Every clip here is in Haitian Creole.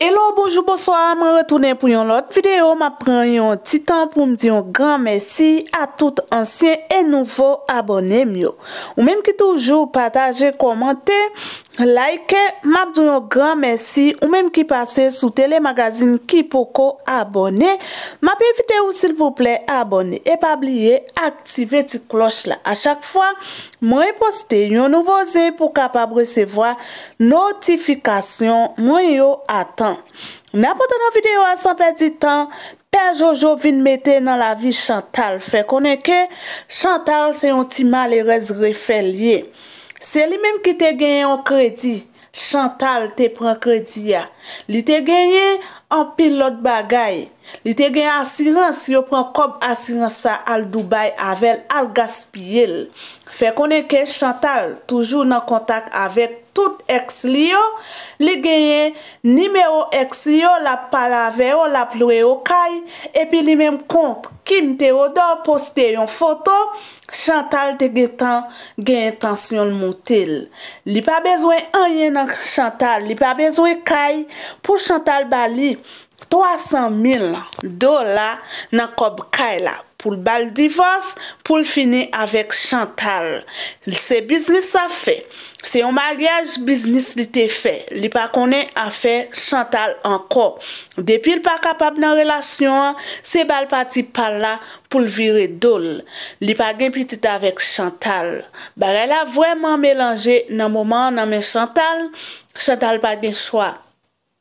Hello, bonjou, bonsoir, mwen retounen pou yon lot videyo, mwen pren yon titan pou mdi yon gran mersi a tout ansyen e nouvo abonem yo. Ou menm ki toujou, pataje, komante. Like, m ap do yon gran mersi ou menm ki pase sou telemagazin ki po ko abone. M ap evite ou sil vouple abone e pa bliye aktive ti kloch la. A chak fwa, m wè poste yon nouvo zè pou kapab resevoa notifikasyon m wè yon atan. N apote yon videyo asan pe di tan, pe Jojo vin mette nan la vi Chantal. Fè konen ke Chantal se yon ti mal e rezre fè liye. Se li menm ki te genye an kredi, Chantal te pren kredi ya. Li te genye an pil lot bagay. Li te gen asilans yo pran kob asilans sa al Dubai avel al gaspiyel. Fek one ke Chantal toujou nan kontak avek tout eks li yo. Li genye nime yo eks yo, la para veyo, la plewe yo kay. E pi li menm kont kim te odo poste yon foto, Chantal te genye tansyon moutil. Li pa bezwe anye nan Chantal, li pa bezwe kay pou Chantal bali. 300.000 dola nan kob kay la pou l bal divos pou l fini avek Chantal. Se biznis sa fe, se yon magyaj biznis li te fe, li pa konen a fe Chantal anko. Depi l pa kapab nan relasyon, se bal pati pal la pou l vire dol. Li pa gen pitita avek Chantal. Ba re la vweman melange nan mouman nan men Chantal, Chantal pa gen chwa.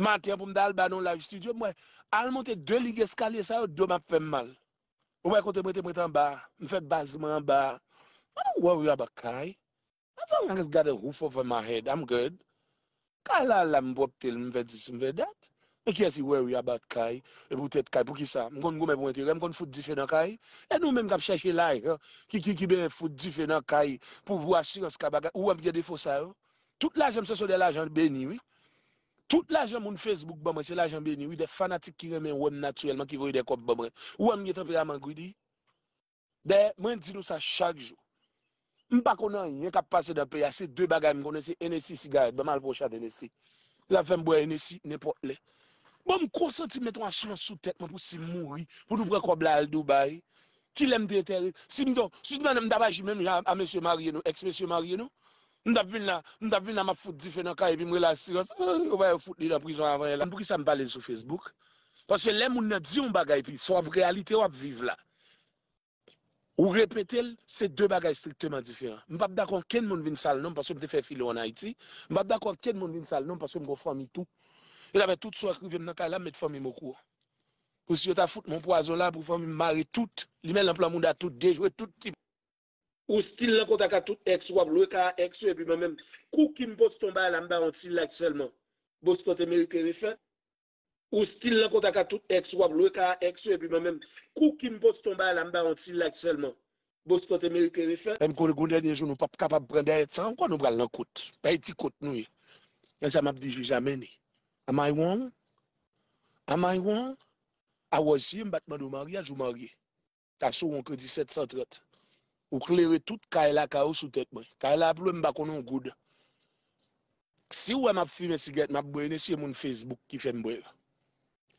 Matyen pou m dal ba nou live studio, mwen al monte 2 lig eskalye sa yo, do m ap fè mal. Mwen kontè mwete mwete an ba, mwen fè bazman an ba. Mwen nou worry abat kaj. As long as got a roof over my head, I'm good. Ka ah, la la mwop tel mwen fè dis, mwen fè dat. Mwen kese worry abat kaj, mwen pou tèt kaj, pou ki sa. Mwen kon mwen mwen te re, mwen kon fout di fè nan kaj. E nou men kap chèche lai, ki ki ki be fout di fè nan kaj, pou vwa si yon skabaga, ou an pje defo sa yo. Tout laj an se so de laj an bè niwi. Tout la jen moun Facebook ba mwen, se la jen bè ni, wè de fanatik ki remè wèm natwèlman ki vè yè de kop ba mwen. Wèm yè tepe yè man kou yè di. Dè, mwen di nou sa chak jou. M pa konan yè kap pase de pe, yè se dè bagay m konen se NSC sigay, beman al pochat NSC. La fèm boye NSC, nè pot lè. Bè m konsenti mèt wè sou la sou tèt, mwen pou si mouri, pou nou vre kob la al Dubaï, ki lèm de teri. Si m do, si m do m daba jimèm yè a M. Marienou, ex M. Marienou, Nou tap vin nan, nou tap vin nan ma foute di fè nan ka epi mrelasyon, ah, ou baye foute li nan prizon avè yè la. Mpou ki sa mbale sou Facebook, paswe lè moun nan di yon bagay epi, so ap realite wap viv la. Ou repete lè, se dè bagay striktèman di fè an. Mpap dakon ken moun vin sal nan, paswe mte fè filo an Haiti, mpap dakon ken moun vin sal nan, paswe mgo fò mi tou. Yon e apè tout sou akri ven nan ka, lè mmet fò mi mokou. Ou si yon ta foute moun poazon la, mpou fò mi mari tout, li men l'emploi moun da tout de Ou stil lan konta ka tout ex wap lou e ka ex yo e pi mè mèm, kou ki m pos tomba la mba an tsil la ekselman, bous kote mè yu kere fe. Ou stil lan konta ka tout ex wap lou e ka ex yo e pi mè mèm, kou ki m pos tomba la mba an tsil la ekselman, bous kote mè yu kere fe. Mèm kon de goun denye joun nou pap kapap prende etsan, kwa nou bral nan kout, pe iti kout nou e, men se m ap diji jamene. Ama yon, ama yon, awo si m batman nou manri a jou manri, taso yon kredi set san trot. Ou kle re tout kaila ka ou sou tet mwen. Kaila ap lwen bako non goud. Si ou an ap fime siget, an ap bwen esye e moun Facebook ki fè mwen.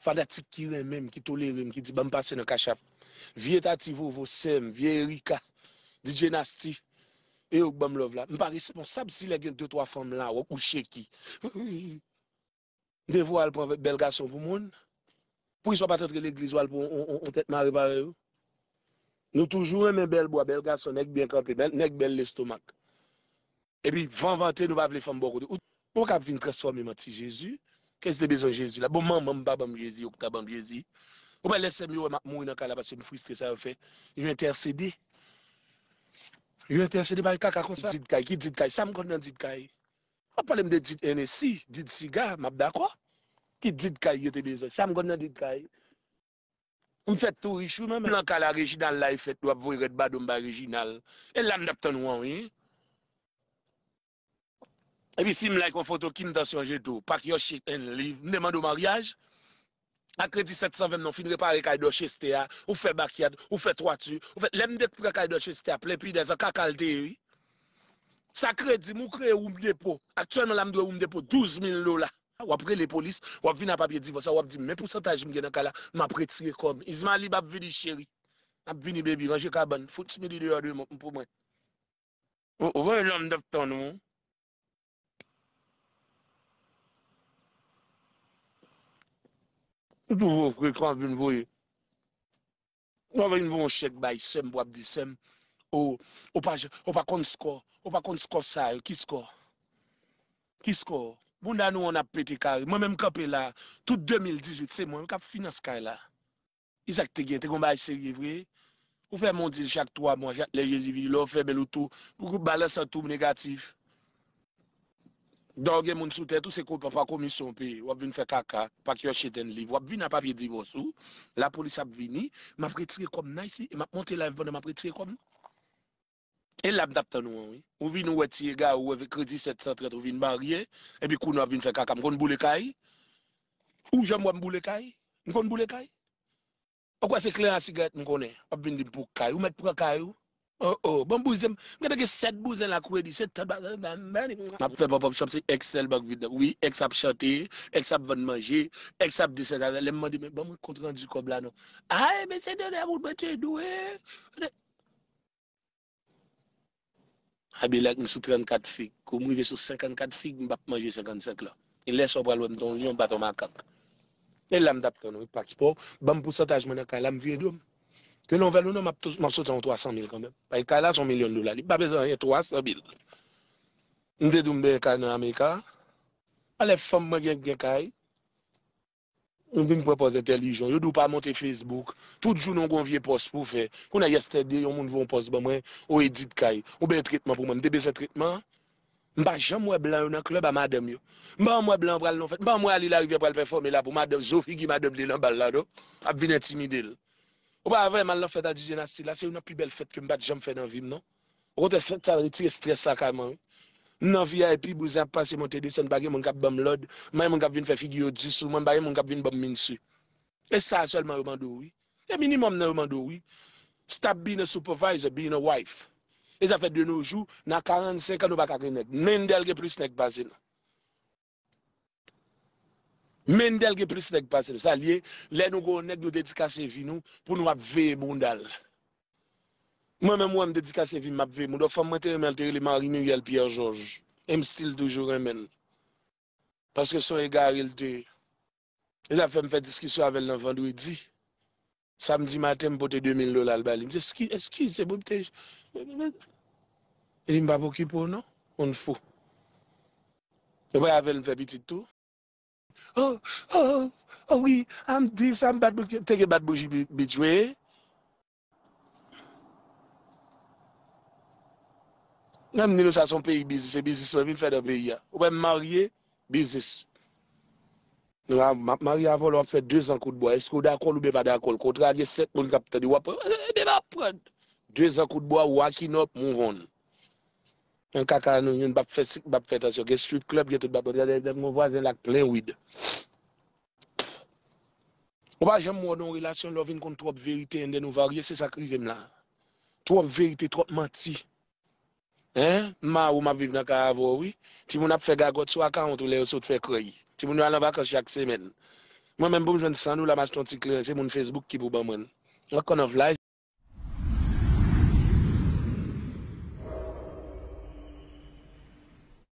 Fad a tik kirem mwen, ki tolerem, ki di ban passe nan kachaf. Vie ta ti vo vo sem, vie Erika, DJ Nasty, e ou ban mlov la. Mpa responsab si le gen de to a fom la, wak ou che ki. De vo alpon belga son voun moun. Pou yiswa pat entre l'eglis, walpon on tet man repare yo. Nous toujours aimons bel bois, bel garçon, nèg bien campé, nèg bel l'estomac. Et puis, vent vanter, nous va les femme beaucoup de. Pour qu'on vienne transformer petit Jésus, qu'est-ce que besoin Jésus là? Bon, maman, papa, Jésus, ou tabam Jésus. Ou ben laissez-moi mourir dans le cas parce que je me frustré, ça fait. Je vais Je vais intercéder par le caca comme ça. Dites kaï, qui dit kaï, ça me connaît, dit kaï. On parle de dit NSI, dit cigar, m'a d'accord? Qui dit kaï, il besoin. Ça me connaît, dit kaï. Mwen fèt tou rishou mwen mwen. Mwen kal a rejinal la e fèt nou ap voy red badoum ba rejinal. E lam dap toun wou yi. E bi sim la e konfoto kin tasyon jetou. Pak yo chik en liv. Mwen deman do maryaj. Akre di 720 nan fin repare kay do cheste a. Ou fè bakyad. Ou fè trotu. Ou fè lem dek pre kay do cheste a. Plepide zan kakal de yi. Sakre di mwen kre oum depo. Aktywè nan lam do oum depo. 12.000 lola. Wapre le polis, wap vin apapye divosa Wap di men pousataj mgen an kala M apreti le kom N vini bebi, waj e ka ban Fots me di di yade mem pou mwen O wan e lan dap ton nou Ou tou vo frek an vin vwe Ou wan vin vwe an shek bay Sem wap di sem Ou wakon skor Ou wakon skor sal Ki skor Ki skor Moun nan nou an ap peti kar, moun men m kap e la, tout 2018 se moun, m kap finans kar la. Izak te gen, te kon bay se revre, ou fe moun dil chak 3 moun, chak le jezivi, lou fe belou tou, moun kou bales an tou m negatif. Dor gen moun soute, tout se koupan pa komison pe, wap vin fe kaka, pak yo cheten li, wap vin ap ap ye divosou, la polis ap vini, m ap pretire kom nan isi, m ap monte la evon, m ap pretire kom nan. E labdap tanou anwi, ou vin nou weti e ga ou weve kredi 730, ou vin marye, e bi kou nou ap vin fwe kaka. Mkon mboule kai? Ou jom wap mboule kai? Mkon mboule kai? Ou kwa se kle an sigret mkone? Ap vin di mpouk kai? Ou met pran kai ou? Ou oh, ou, oh. bon mbouze m, mwen peke 7 mbouze la kouedi, 7 ton bak mani mwen. Map fe popop shop se Excel bak vide. Oui, Excel ap chote, Excel ap van manje, Excel ap disenare. Le mman di men, bon mwen kontran di kob la nou. Ay, men se de de, mwen bete dou e, mwen de. Habi la yon sou 34 fig, kou mou yon sou 54 fig, mbap manje 55 la. Yon lè sou pral wèm ton yon, baton man kap. E lèm dap kon wè pak. Po, bèm pousataj mwenè kè, lèm vye dòm. Kè lòm vè lòm ap morsotan 300 mil kòmèm. Pè yon kè la 100 milyon dola li. Pa bezan yon 300 bil. Ndè dòm bè kè nan Amerika. Ale fòm mwen gen kè kè. On vin pou apos entelijon, yo do pa amonte Facebook, tout jou non konvye pos pou fe. Kou na yeste de, yon moun voun pos ba mwen, ou edit kay, ou ben tritman pou mwen. Debe se tritman, mba jom wè blan yon an, klè ba madem yo. Mba mwen blan pral non fet, mba mwen alil arrivè pral performe la pou madem, zo figi madem li lan bal la do, ap vin etimidil. Ou pa avè man lò fet adi genasi la, se yon nan pi bel fet ke mbat jom fè nan vim non. Ou te fet sa vriti e stres la kaman yo. nan VIP pou zan pase monte disen bagye moun kap bom lod, may moun kap vin fe figyo disou, may moun kap vin bom min su. E sa solman ouman do oui. E minimum nan ouman do oui. Stab bin a supervisor, bin a wife. E zafet de nou jou, nan 45 an nou baka kinek. Men delge prisnek pasen. Men delge prisnek pasen. Sa liye, le nou go nek nou dedikase vi nou pou nou ap veye moun dal. Mwen mwen mwen mwen mwen dedikasyen vin map ve, mwen do fwa mwen te remen te releman rinien yel Piyan George. M stil toujou remen. Paske son e garil te. E la fwen mwen fe diskisyon aven l'enfant dwi di. Samdi maten mwen pote 2000 lola l bali. M se skiz, eskiz, se mwen bon, te... E li mwen pa vokipo, non? On fwo. E wè aven mwen fe biti tou. Oh, oh, oh, oh, oui, am dis, am bat boujibit, biti wè. Nèm ni nou sa son peyi bizis, se bizis wè vin fè dè vè ya. Wè mè marye, bizis. Marye avò lò fè 200 koutbo, eskò dè akol ou bè bè dè akol. Koutra, jè 700 koutbo, wè kinop, moun eh, eh, eh, ron. Yon kaka, yon bè fè sik, bè fè tasyo, gè strip club, gè tout bè bò. Dè mè wazè lak plè wid. Wè jè mè wò don relasyon lò vin kon tròp verite yon dè nou varye, se sakri vè mè la. Tròp verite, tròp manti. Mwa ou mwap viv nan ka avoui Ti mwoun ap fe gagot sou akant ou le ou sou te fe kroyi Ti mwoun nou alan bakal chak se men Mwen men boum jwen sandou la mas ton si kler Se mwoun Facebook ki pou ban men Okon of life